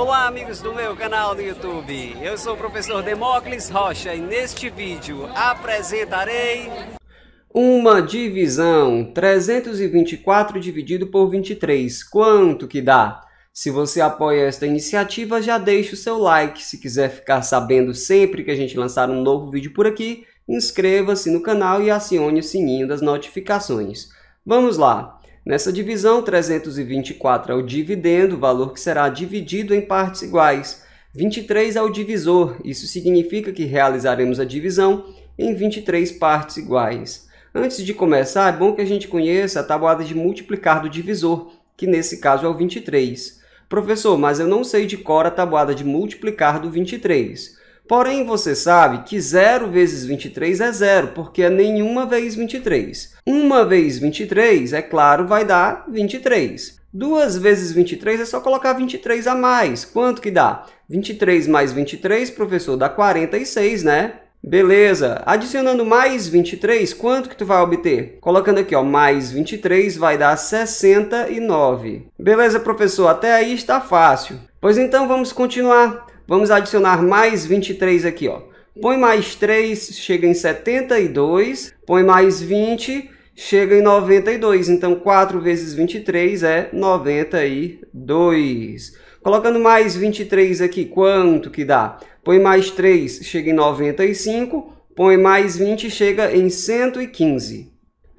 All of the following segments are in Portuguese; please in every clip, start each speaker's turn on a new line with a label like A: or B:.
A: Olá, amigos do meu canal do YouTube. Eu sou o professor Demócles Rocha e neste vídeo apresentarei uma divisão 324 dividido por 23. Quanto que dá? Se você apoia esta iniciativa, já deixa o seu like. Se quiser ficar sabendo sempre que a gente lançar um novo vídeo por aqui, inscreva-se no canal e acione o sininho das notificações. Vamos lá! Nessa divisão, 324 é o dividendo, valor que será dividido em partes iguais. 23 é o divisor, isso significa que realizaremos a divisão em 23 partes iguais. Antes de começar, é bom que a gente conheça a tabuada de multiplicar do divisor, que nesse caso é o 23. Professor, mas eu não sei de cor a tabuada de multiplicar do 23. Porém, você sabe que 0 vezes 23 é zero, porque é nenhuma vez 23. Uma vez 23, é claro, vai dar 23. 2 vezes 23 é só colocar 23 a mais. Quanto que dá? 23 mais 23, professor, dá 46, né? Beleza. Adicionando mais 23, quanto que tu vai obter? Colocando aqui, ó, mais 23 vai dar 69. Beleza, professor, até aí está fácil. Pois então, vamos continuar. Vamos adicionar mais 23 aqui, ó. Põe mais 3, chega em 72. Põe mais 20, chega em 92. Então, 4 vezes 23 é 92. Colocando mais 23 aqui, quanto que dá? Põe mais 3, chega em 95. Põe mais 20, chega em 115.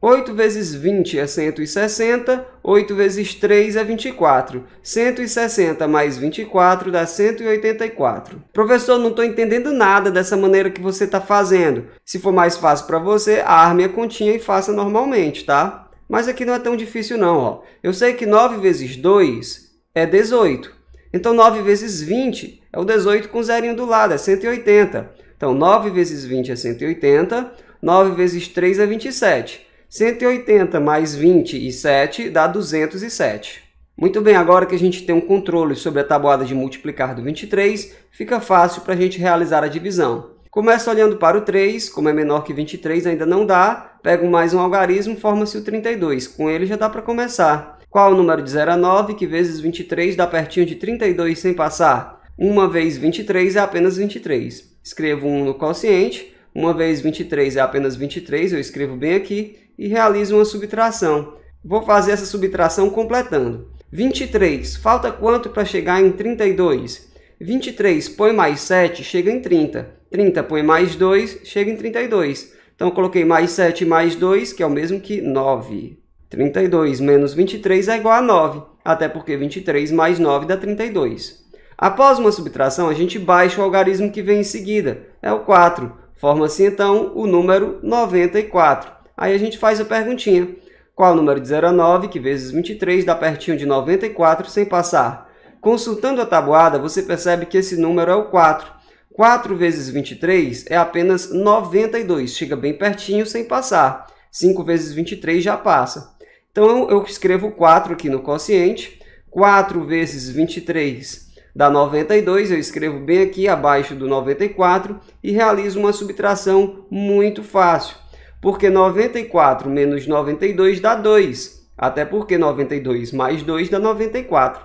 A: 8 vezes 20 é 160, 8 vezes 3 é 24. 160 mais 24 dá 184. Professor, não estou entendendo nada dessa maneira que você está fazendo. Se for mais fácil para você, arme a continha e faça normalmente, tá? Mas aqui não é tão difícil não, ó. Eu sei que 9 vezes 2 é 18. Então 9 vezes 20 é o 18 com zerinho do lado, é 180. Então 9 vezes 20 é 180, 9 vezes 3 é 27. 180 mais 27 dá 207. Muito bem, agora que a gente tem um controle sobre a tabuada de multiplicar do 23, fica fácil para a gente realizar a divisão. Começa olhando para o 3, como é menor que 23 ainda não dá, pego mais um algarismo, forma-se o 32, com ele já dá para começar. Qual o número de 0 a 9, que vezes 23 dá pertinho de 32 sem passar? Uma vez 23 é apenas 23. Escrevo 1 no quociente, 1 vezes 23 é apenas 23, eu escrevo bem aqui, e realizo uma subtração. Vou fazer essa subtração completando. 23, falta quanto para chegar em 32? 23 põe mais 7, chega em 30. 30 põe mais 2, chega em 32. Então, eu coloquei mais 7 mais 2, que é o mesmo que 9. 32 menos 23 é igual a 9, até porque 23 mais 9 dá 32. Após uma subtração, a gente baixa o algarismo que vem em seguida, é o 4. Forma-se assim, então o número 94. Aí a gente faz a perguntinha. Qual o número de 0 a 9, que vezes 23 dá pertinho de 94 sem passar? Consultando a tabuada, você percebe que esse número é o 4. 4 vezes 23 é apenas 92, chega bem pertinho sem passar. 5 vezes 23 já passa. Então eu escrevo 4 aqui no quociente. 4 vezes 23 é da 92, eu escrevo bem aqui abaixo do 94 e realizo uma subtração muito fácil, porque 94 menos 92 dá 2, até porque 92 mais 2 dá 94.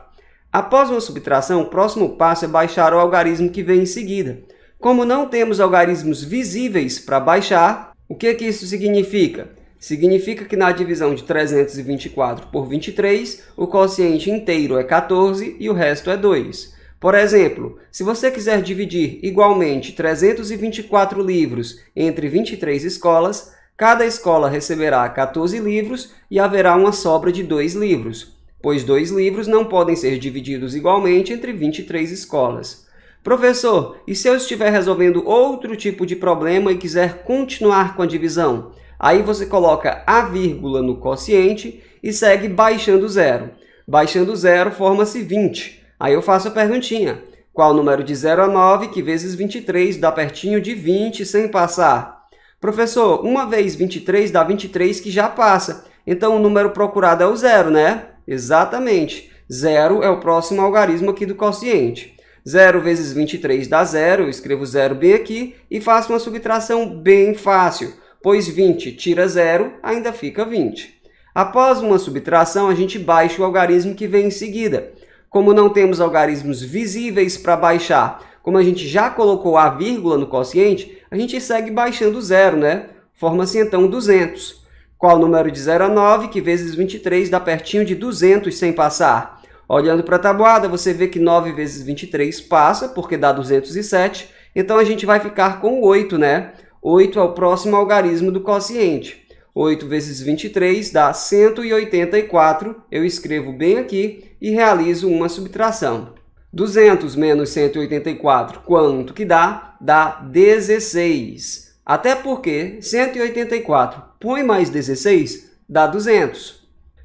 A: Após uma subtração, o próximo passo é baixar o algarismo que vem em seguida. Como não temos algarismos visíveis para baixar, o que, que isso significa? Significa que na divisão de 324 por 23, o quociente inteiro é 14 e o resto é 2. Por exemplo, se você quiser dividir igualmente 324 livros entre 23 escolas, cada escola receberá 14 livros e haverá uma sobra de 2 livros, pois 2 livros não podem ser divididos igualmente entre 23 escolas. Professor, e se eu estiver resolvendo outro tipo de problema e quiser continuar com a divisão? Aí você coloca a vírgula no quociente e segue baixando zero. Baixando zero forma-se 20. Aí eu faço a perguntinha. Qual o número de 0 a 9 que vezes 23 dá pertinho de 20 sem passar? Professor, uma vez 23 dá 23 que já passa. Então o número procurado é o zero, né? Exatamente. Zero é o próximo algarismo aqui do quociente. 0 vezes 23 dá zero, eu escrevo 0b aqui e faço uma subtração bem fácil, pois 20 tira zero, ainda fica 20. Após uma subtração, a gente baixa o algarismo que vem em seguida. Como não temos algarismos visíveis para baixar, como a gente já colocou a vírgula no quociente, a gente segue baixando o zero, né? Forma-se assim, então 200. Qual o número de 0 a 9, que vezes 23 dá pertinho de 200 sem passar? Olhando para a tabuada, você vê que 9 vezes 23 passa, porque dá 207. Então, a gente vai ficar com 8, né? 8 é o próximo algarismo do quociente. 8 vezes 23 dá 184, eu escrevo bem aqui e realizo uma subtração. 200 menos 184, quanto que dá? Dá 16. Até porque 184 põe mais 16 dá 200.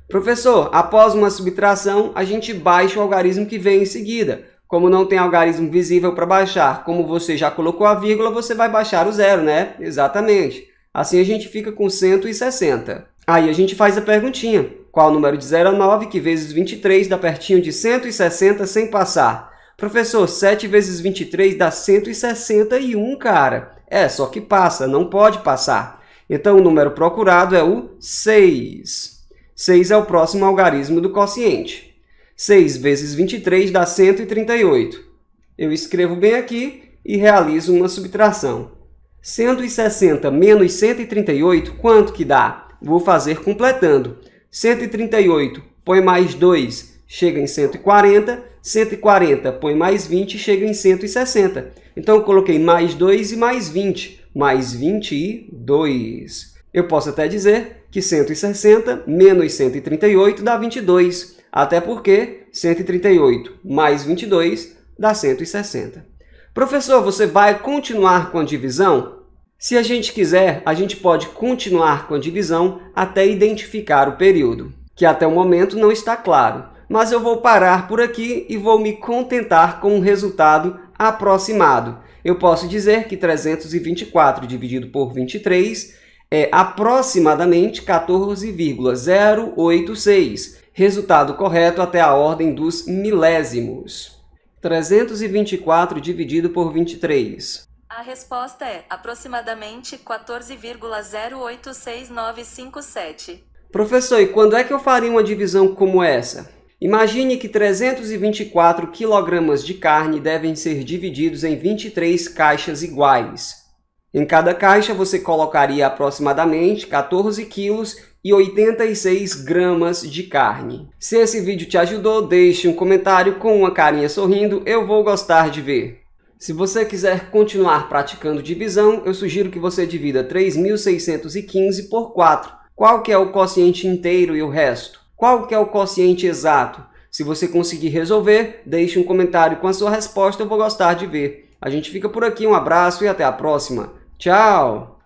A: Professor, após uma subtração, a gente baixa o algarismo que vem em seguida. Como não tem algarismo visível para baixar, como você já colocou a vírgula, você vai baixar o zero, né? Exatamente. Assim a gente fica com 160. Aí a gente faz a perguntinha. Qual o número de 0 a 9 que vezes 23 dá pertinho de 160 sem passar? Professor, 7 vezes 23 dá 161, cara. É, só que passa, não pode passar. Então o número procurado é o 6. 6 é o próximo algarismo do quociente. 6 vezes 23 dá 138. Eu escrevo bem aqui e realizo uma subtração. 160 menos 138, quanto que dá? Vou fazer completando. 138 põe mais 2, chega em 140. 140 põe mais 20, chega em 160. Então, eu coloquei mais 2 e mais 20, mais 22. Eu posso até dizer que 160 menos 138 dá 22, até porque 138 mais 22 dá 160. Professor, você vai continuar com a divisão? Se a gente quiser, a gente pode continuar com a divisão até identificar o período, que até o momento não está claro, mas eu vou parar por aqui e vou me contentar com um resultado aproximado. Eu posso dizer que 324 dividido por 23 é aproximadamente 14,086, resultado correto até a ordem dos milésimos. 324 dividido por 23. A resposta é aproximadamente 14,086957. Professor, e quando é que eu faria uma divisão como essa? Imagine que 324 kg de carne devem ser divididos em 23 caixas iguais. Em cada caixa você colocaria aproximadamente 14 quilos e 86 gramas de carne. Se esse vídeo te ajudou, deixe um comentário com uma carinha sorrindo, eu vou gostar de ver. Se você quiser continuar praticando divisão, eu sugiro que você divida 3.615 por 4. Qual que é o quociente inteiro e o resto? Qual que é o quociente exato? Se você conseguir resolver, deixe um comentário com a sua resposta, eu vou gostar de ver. A gente fica por aqui, um abraço e até a próxima. Tchau!